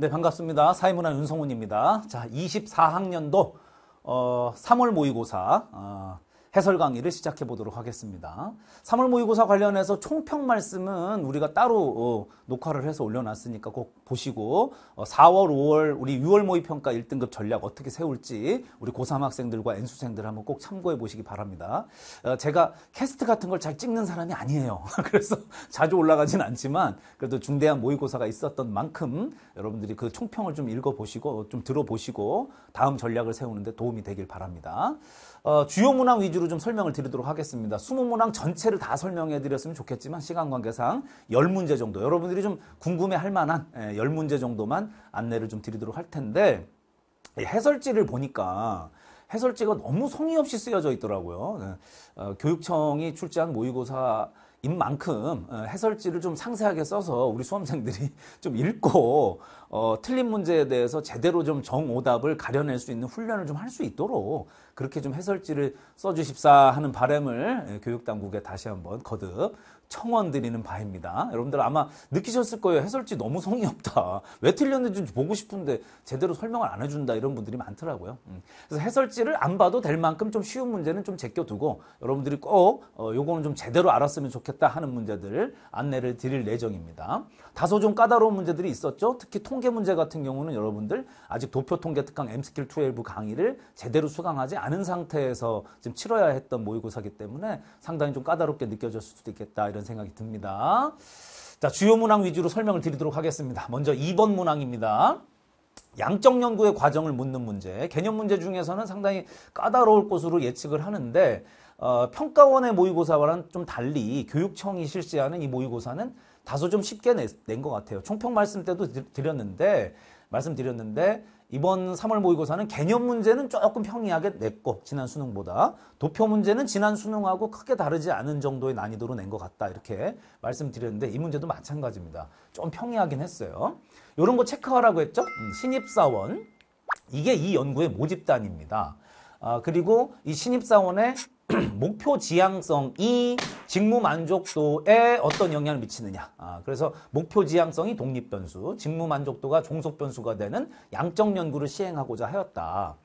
네, 반갑습니다. 사회문화 윤성훈입니다. 자, 24학년도 어, 3월 모의고사 어, 해설 강의를 시작해 보도록 하겠습니다. 3월 모의고사 관련해서 총평 말씀은 우리가 따로 어, 녹화를 해서 올려놨으니까 꼭 보시고 어, 4월, 5월 우리 6월 모의평가 1등급 전략 어떻게 세울지 우리 고3 학생들과 N수생들 한번 꼭 참고해 보시기 바랍니다. 어, 제가 캐스트 같은 걸 잘 찍는 사람이 아니에요. 그래서 자주 올라가진 않지만 그래도 중대한 모의고사가 있었던 만큼 여러분들이 그 총평을 좀 읽어보시고 좀 들어보시고 다음 전략을 세우는데 도움이 되길 바랍니다. 어, 주요 문항 위주 로 위주로 좀 설명을 드리도록 하겠습니다. 2 0문항 전체를 다 설명해 드렸으면 좋겠지만 시간 관계상 10문제 정도 여러분들이 좀 궁금해 할 만한 10문제 예, 정도만 안내를 좀 드리도록 할 텐데 해설지를 보니까 해설지가 너무 성의 없이 쓰여져 있더라고요. 네. 어, 교육청이 출제한 모의고사 인 만큼 어, 해설지를 좀 상세하게 써서 우리 수험생들이 좀 읽고 어, 틀린 문제에 대해서 제대로 좀 정오답을 가려낼 수 있는 훈련을 좀 할 수 있도록 그렇게 좀 해설지를 써주십사 하는 바램을 예, 교육당국에 다시 한번 거듭 청원 드리는 바입니다. 여러분들 아마 느끼셨을 거예요. 해설지 너무 성의 없다. 왜 틀렸는지 보고 싶은데 제대로 설명을 안 해준다 이런 분들이 많더라고요. 음. 그래서 해설지를 안 봐도 될 만큼 좀 쉬운 문제는 좀 제껴두고 여러분들이 꼭 어, 요거는 좀 제대로 알았으면 좋겠다 하는 문제들 안내를 드릴 예정입니다. 다소 좀 까다로운 문제들이 있었죠. 특히 통계 문제 같은 경우는 여러분들 아직 도표 통계 특강 M스킬 12 강의를 제대로 수강하지 않은 상태에서 지금 치러야 했던 모의고사기 때문에 상당히 좀 까다롭게 느껴졌을 수도 있겠다 이런 이런 생각이 듭니다. 자, 주요 문항 위주로 설명을 드리도록 하겠습니다. 먼저 2번 문항입니다. 양적 연구의 과정을 묻는 문제. 개념 문제 중에서는 상당히 까다로울 것으로 예측을 하는데 어, 평가원의 모의고사와는 좀 달리 교육청이 실시하는 이 모의고사는 다소 좀 쉽게 낸 것 같아요. 총평 말씀 때도 드렸는데 말씀드렸는데 이번 3월 모의고사는 개념 문제는 조금 평이하게 냈고 지난 수능보다 도표 문제는 지난 수능하고 크게 다르지 않은 정도의 난이도로 낸 것 같다 이렇게 말씀드렸는데 이 문제도 마찬가지입니다. 좀 평이하긴 했어요. 이런 거 체크하라고 했죠? 음, 신입사원 이게 이 연구의 모집단입니다. 아, 그리고 이 신입사원의 목표 지향성이 직무 만족도에 어떤 영향을 미치느냐. 아, 그래서 목표 지향성이 독립 변수, 직무 만족도가 종속 변수가 되는 양적 연구를 시행하고자 하였다.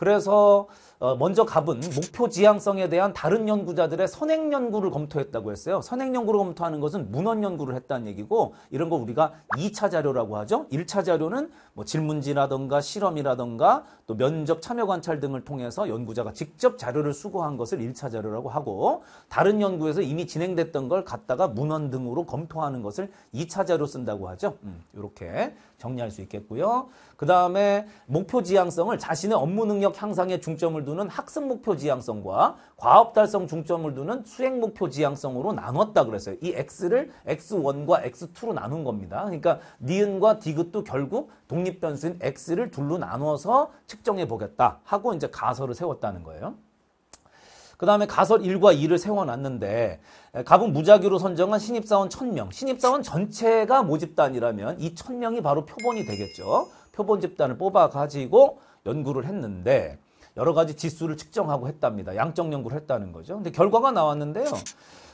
그래서 어, 먼저 갑은 목표 지향성에 대한 다른 연구자들의 선행 연구를 검토했다고 했어요. 선행 연구를 검토하는 것은 문헌 연구를 했다는 얘기고 이런 거 우리가 2차 자료라고 하죠. 1차 자료는 뭐 질문지라던가 실험이라던가 또 면접 참여 관찰 등을 통해서 연구자가 직접 자료를 수거한 것을 1차 자료라고 하고 다른 연구에서 이미 진행됐던 걸 갖다가 문헌 등으로 검토하는 것을 2차 자료 쓴다고 하죠. 음, 이렇게 정리할 수 있겠고요. 그 다음에 목표 지향성을 자신의 업무 능력 능력 향상에 중점을 두는 학습 목표 지향성과 과업 달성 중점을 두는 수행 목표 지향성으로 나눴다 그랬어요. 이 X를 X1과 X2로 나눈 겁니다. 그러니까 니은과 디귿도 결국 독립 변수인 X를 둘로 나눠서 측정해 보겠다 하고 이제 가설을 세웠다는 거예요. 그 다음에 가설 1과 2를 세워놨는데 갑은 무작위로 선정한 신입사원 1000명 신입사원 전체가 모집단이라면 이 1000명이 바로 표본이 되겠죠. 표본 집단을 뽑아가지고 연구를 했는데 여러 가지 지수를 측정하고 했답니다. 양적 연구를 했다는 거죠. 근데 결과가 나왔는데요.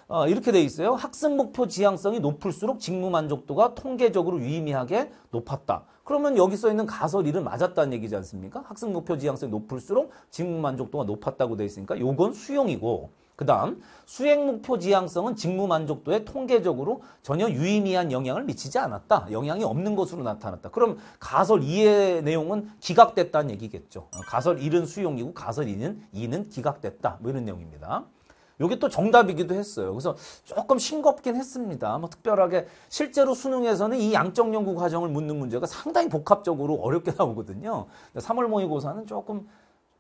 어, 이렇게 돼 있어요. 학습 목표 지향성이 높을수록 직무 만족도가 통계적으로 유의미하게 높았다. 그러면 여기 써 있는 가설이은 맞았다는 얘기지 않습니까? 학습 목표 지향성이 높을수록 직무 만족도가 높았다고 돼 있으니까 요건 수용이고 그 다음 수행 목표 지향성은 직무 만족도에 통계적으로 전혀 유의미한 영향을 미치지 않았다. 영향이 없는 것으로 나타났다. 그럼 가설 2의 내용은 기각됐다는 얘기겠죠. 어, 가설 1은 수용이고 가설 2는 2는 기각됐다. 뭐 이런 내용입니다. 요게 또 정답이기도 했어요. 그래서 조금 싱겁긴 했습니다. 뭐 특별하게 실제로 수능에서는 이 양적 연구 과정을 묻는 문제가 상당히 복합적으로 어렵게 나오거든요. 3월 모의고사는 조금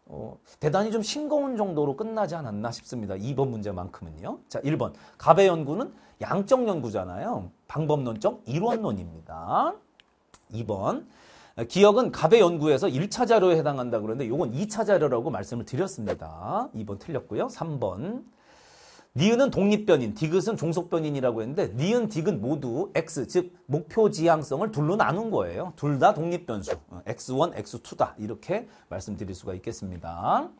어, 대단히 좀 싱거운 정도로 끝나지 않았나 싶습니다. 2번 문제만큼은요. 자, 1번. 갑의 연구는 양적 연구잖아요. 방법론적 이론론입니다. 2번. 기억은 갑의 연구에서 1차 자료에 해당한다 그러는데 이건 2차 자료라고 말씀을 드렸습니다. 2번 틀렸고요. 3번. 니은은 독립변인, 디귿은 종속변인이라고 했는데 니은, 디귿 모두 x, 즉 목표 지향성을 둘로 나눈 거예요. 둘 다 독립변수, x1, 어, x2다 이렇게 말씀드릴 수가 있겠습니다.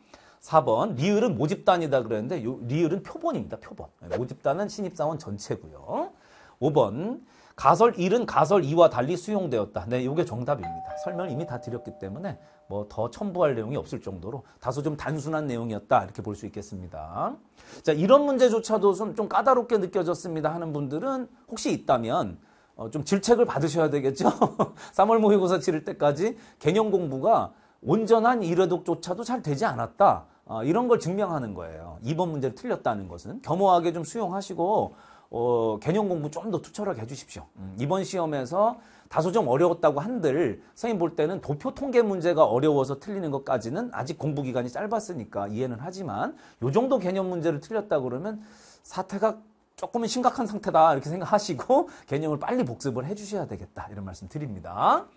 4번 리을은 모집단이다 그랬는데 요, 리을은 표본입니다. 표본. 네, 모집단은 신입사원 전체고요. 5번 가설 1은 가설 2와 달리 수용되었다. 네, 이게 정답입니다. 설명을 이미 다 드렸기 때문에 뭐 더 첨부할 내용이 없을 정도로 다소 좀 단순한 내용이었다. 이렇게 볼 수 있겠습니다. 자, 이런 문제조차도 좀, 좀 까다롭게 느껴졌습니다 하는 분들은 혹시 있다면 어, 좀 질책을 받으셔야 되겠죠? 3월 모의고사 치를 때까지 개념 공부가 온전한 이회독조차도잘 되지 않았다. 어, 이런 걸 증명하는 거예요. 2번 문제를 틀렸다는 것은. 겸허하게 좀 수용하시고 어, 개념 공부 좀 더 투철하게 해주십시오. 음, 이번 시험에서 다소 좀 어려웠다고 한들 선생님 볼 때는 도표 통계 문제가 어려워서 틀리는 것까지는 아직 공부 기간이 짧았으니까 이해는 하지만 요 정도 개념 문제를 틀렸다 그러면 사태가 조금은 심각한 상태다 이렇게 생각하시고 개념을 빨리 복습을 해주셔야 되겠다 이런 말씀 드립니다.